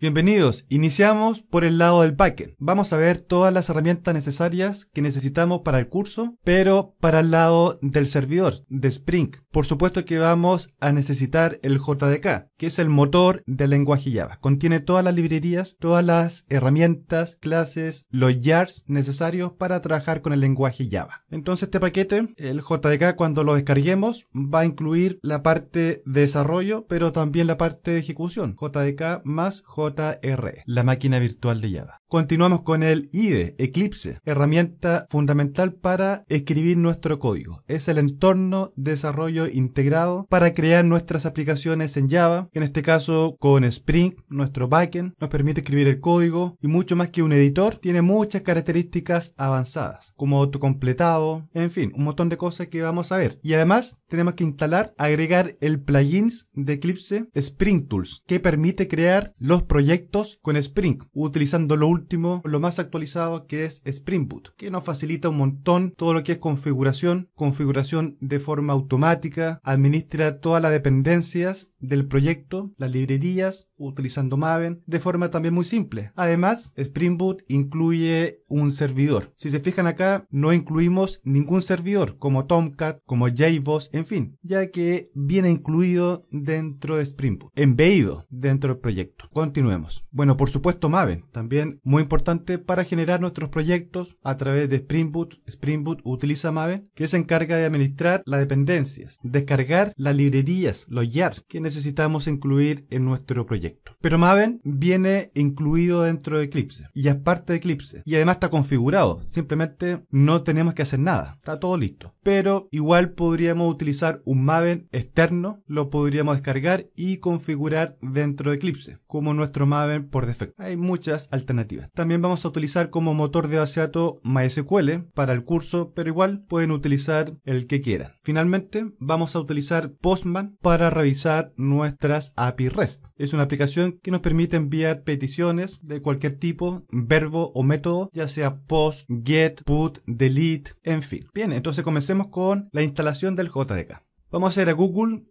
Bienvenidos, iniciamos por el lado del paquete. Vamos a ver todas las herramientas necesarias que necesitamos para el curso, pero para el lado del servidor, de Spring. Por supuesto que vamos a necesitar el JDK, que es el motor del lenguaje Java. Contiene todas las librerías, todas las herramientas, clases, los yards necesarios para trabajar con el lenguaje Java. Entonces este paquete, el JDK cuando lo descarguemos, va a incluir la parte de desarrollo, pero también la parte de ejecución. JDK más JDK JR, la máquina virtual de Java. Continuamos con el IDE, Eclipse, herramienta fundamental para escribir nuestro código. Es el entorno de desarrollo integrado para crear nuestras aplicaciones en Java, en este caso con Spring, nuestro backend, nos permite escribir el código y mucho más que un editor, tiene muchas características avanzadas, como autocompletado, en fin, un montón de cosas que vamos a ver. Y además tenemos que instalar, agregar el plugins de Eclipse Spring Tools, que permite crear los proyectos con Spring, utilizando lo lo más actualizado que es Spring Boot, que nos facilita un montón todo lo que es configuración, configuración de forma automática, administra todas las dependencias del proyecto, las librerías, utilizando Maven, de forma también muy simple. Además, Spring Boot incluye un servidor. Si se fijan acá, no incluimos ningún servidor, como Tomcat, como JBoss, en fin, ya que viene incluido dentro de Spring Boot, embebido dentro del proyecto. Continuemos. Bueno, por supuesto Maven, también muy importante para generar nuestros proyectos a través de Spring Boot. Spring Boot utiliza Maven, que se encarga de administrar las dependencias, descargar las librerías, los YAR que necesitamos incluir en nuestro proyecto. Pero Maven viene incluido dentro de Eclipse y es parte de Eclipse y además está configurado, simplemente no tenemos que hacer nada, está todo listo. Pero igual podríamos utilizar un Maven externo, lo podríamos descargar y configurar dentro de Eclipse como nuestro Maven por defecto. Hay muchas alternativas. También vamos a utilizar como motor de base datos MySQL para el curso, pero igual pueden utilizar el que quieran. Finalmente, vamos a utilizar Postman para revisar nuestras API REST. Es una aplicación que nos permite enviar peticiones de cualquier tipo, verbo o método, ya sea post, get, put, delete, en fin. Bien, entonces comencemos con la instalación del JDK. Vamos a ir a Google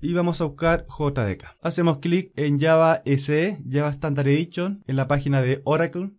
y vamos a buscar JDK. Hacemos clic en Java SE, Java Standard Edition, en la página de Oracle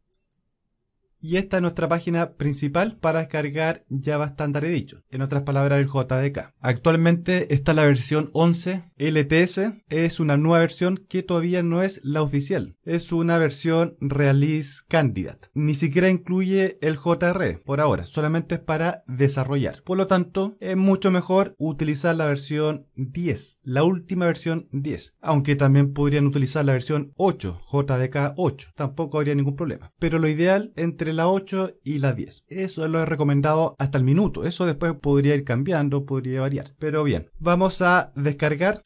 y esta es nuestra página principal para descargar Java Standard Edition, en otras palabras el JDK. Actualmente está la versión 11 LTS, es una nueva versión que todavía no es la oficial, es una versión Release Candidate. Ni siquiera incluye el JR por ahora, solamente es para desarrollar. Por lo tanto, es mucho mejor utilizar la versión 10, la última versión 10, aunque también podrían utilizar la versión 8, JDK 8, tampoco habría ningún problema. Pero lo ideal entre la 8 y la 10. Eso lo he recomendado hasta el minuto. Eso después podría ir cambiando, podría variar. Pero bien, vamos a descargar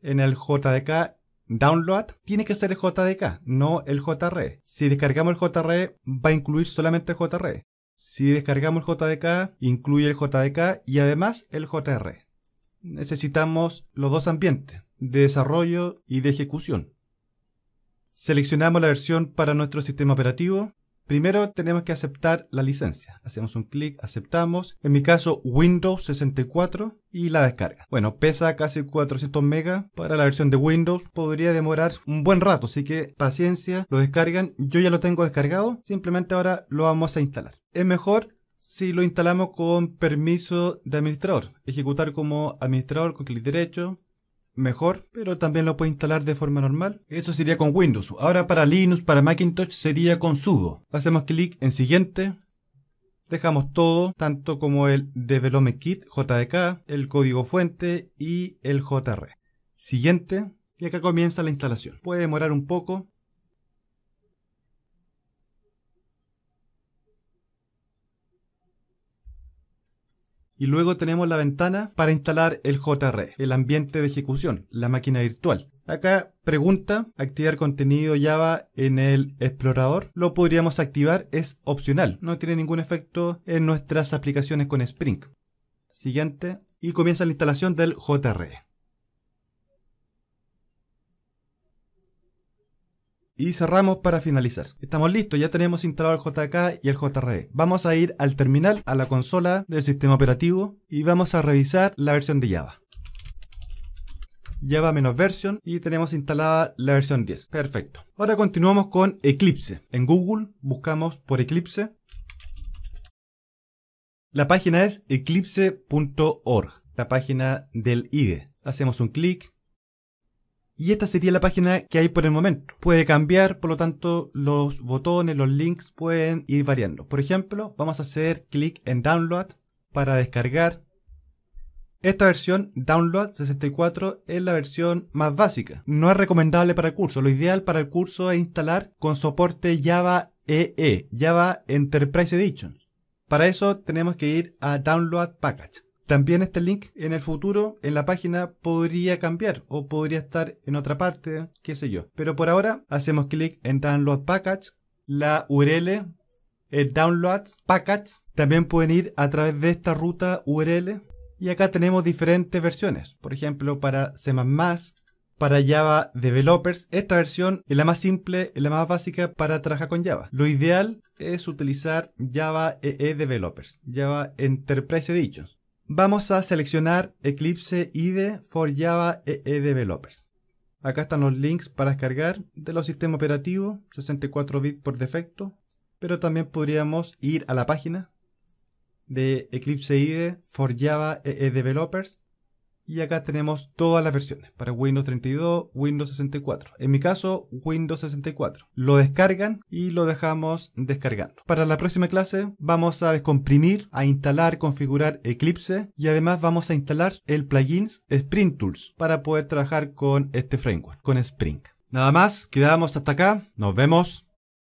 en el JDK download tiene que ser el JDK, no el JRE. Si descargamos el JRE, va a incluir solamente el JRE. Si descargamos el JDK, incluye el JDK y además el JR. E. Necesitamos los dos ambientes, de desarrollo y de ejecución. Seleccionamos la versión para nuestro sistema operativo Primero tenemos que aceptar la licencia. Hacemos un clic, aceptamos. En mi caso, Windows 64 y la descarga. Bueno, pesa casi 400 mega para la versión de Windows. Podría demorar un buen rato, así que paciencia, lo descargan. Yo ya lo tengo descargado, simplemente ahora lo vamos a instalar. Es mejor si lo instalamos con permiso de administrador. Ejecutar como administrador con clic derecho, mejor, pero también lo puede instalar de forma normal. Eso sería con Windows. Ahora para Linux, para Macintosh sería con sudo. Hacemos clic en siguiente. Dejamos todo, tanto como el Development Kit JDK, el código fuente y el JR. Siguiente. Y acá comienza la instalación. Puede demorar un poco, Y luego tenemos la ventana para instalar el JR, el ambiente de ejecución, la máquina virtual. Acá pregunta, activar contenido Java en el explorador. Lo podríamos activar, es opcional, no tiene ningún efecto en nuestras aplicaciones con Spring. Siguiente, y comienza la instalación del JR. y cerramos para finalizar. Estamos listos, ya tenemos instalado el JK y el JRE. Vamos a ir al terminal, a la consola del sistema operativo y vamos a revisar la versión de Java. Java menos version y tenemos instalada la versión 10. Perfecto. Ahora continuamos con Eclipse. En Google buscamos por Eclipse. La página es eclipse.org, la página del IDE. Hacemos un clic, y esta sería la página que hay por el momento. Puede cambiar, por lo tanto, los botones, los links pueden ir variando. Por ejemplo, vamos a hacer clic en Download para descargar. Esta versión Download 64 es la versión más básica. No es recomendable para el curso. Lo ideal para el curso es instalar con soporte Java EE, e, Java Enterprise Edition. Para eso tenemos que ir a Download Package. También este link en el futuro en la página podría cambiar o podría estar en otra parte, qué sé yo. Pero por ahora hacemos clic en Download Package, la URL, Downloads Package. También pueden ir a través de esta ruta URL. Y acá tenemos diferentes versiones. Por ejemplo, para C++, para Java Developers. Esta versión es la más simple, es la más básica para trabajar con Java. Lo ideal es utilizar Java EE e Developers, Java Enterprise dicho. Vamos a seleccionar Eclipse IDE for Java EE e Developers. Acá están los links para descargar de los sistemas operativos, 64 bits por defecto, pero también podríamos ir a la página de Eclipse IDE for Java EE e Developers y acá tenemos todas las versiones para Windows 32, Windows 64. En mi caso, Windows 64. Lo descargan y lo dejamos descargando. Para la próxima clase vamos a descomprimir, a instalar, configurar Eclipse y además vamos a instalar el plugin Spring Tools para poder trabajar con este framework, con Spring. Nada más, quedamos hasta acá. Nos vemos.